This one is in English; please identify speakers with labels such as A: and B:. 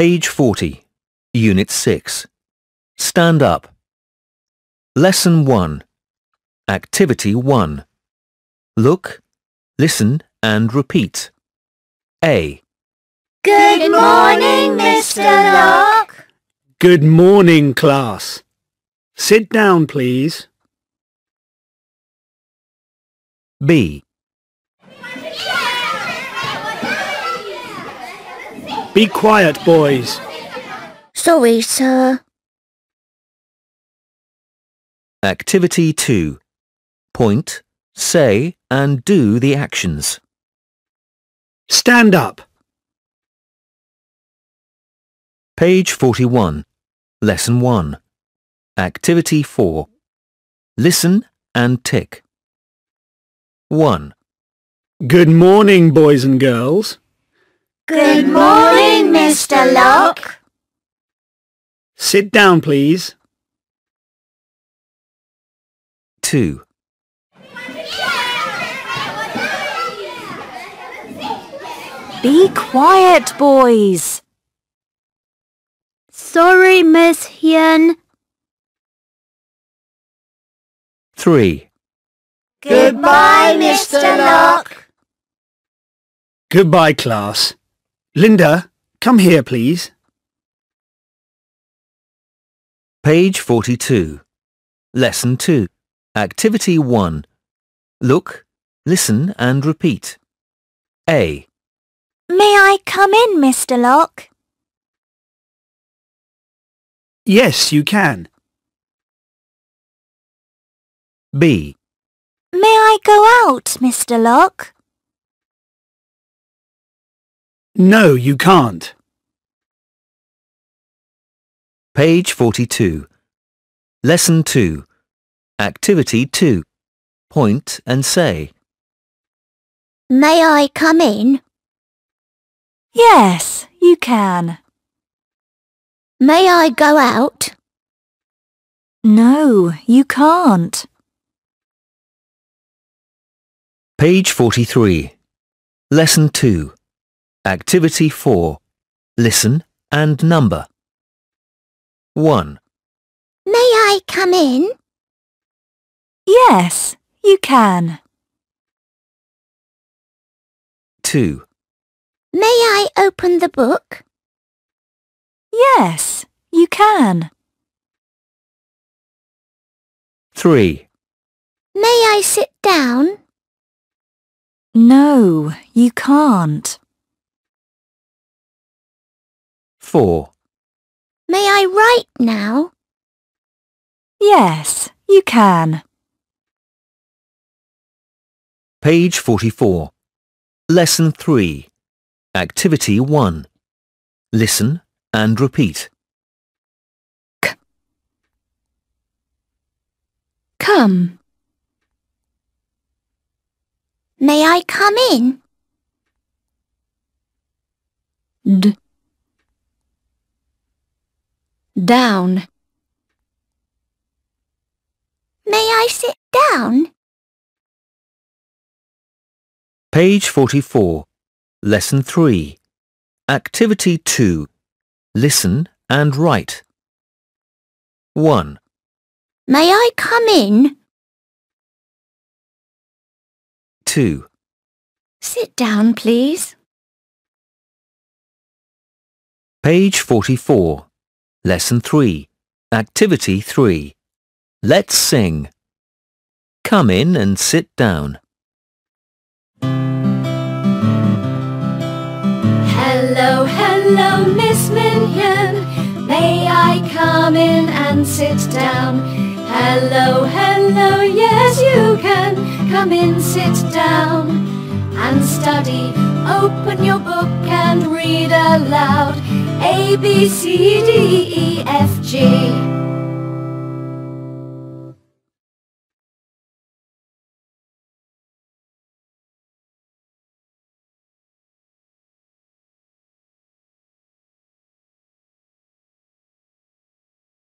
A: Page 40, Unit 6. Stand up. Lesson 1. Activity 1. Look, listen and repeat. A.
B: Good morning, Mr. Locke.
A: Good morning, class. Sit
B: down, please. B. Be quiet, boys. Sorry, sir.
A: Activity 2. Point, say and do the actions. Stand up. Page 41. Lesson 1. Activity 4. Listen and tick. 1. Good morning, boys and girls.
B: Good morning, Mr. Locke.
A: Sit down, please. 2. Be quiet, boys.
B: Sorry, Miss Hien. 3. Goodbye, Mr. Locke. Goodbye, class. Linda, come here, please.
A: Page 42. Lesson 2. Activity 1. Look, listen and repeat. A.
B: May I come in, Mr. Locke? Yes, you can. B. May I go out, Mr. Locke? No, you can't. Page 42. Lesson 2.
A: Activity 2. Point and say.
B: May I come in? Yes, you can. May I go out? No, you can't.
A: Page 43. Lesson 2. Activity 4. Listen and number. 1.
B: May I come in? Yes, you can. 2. May I open the book? Yes, you can. 3. May I sit down? No, you can't. 4. May I write now? Yes, you can.
A: Page 44. Lesson 3. Activity 1. Listen and repeat. C
B: come. May I come in? D down. May I sit down?
A: Page 44, Lesson 3. Activity 2. Listen and write. 1. May
B: I come in? 2. Sit down, please.
A: Page 44. Lesson 3. Activity 3. Let's sing. Come in and sit down.
B: Hello, hello, Miss Minion. May I come in and sit down? Hello, hello, yes you can. Come in, sit down and study. Open your book and read aloud. A, B, C, D, E, F, G.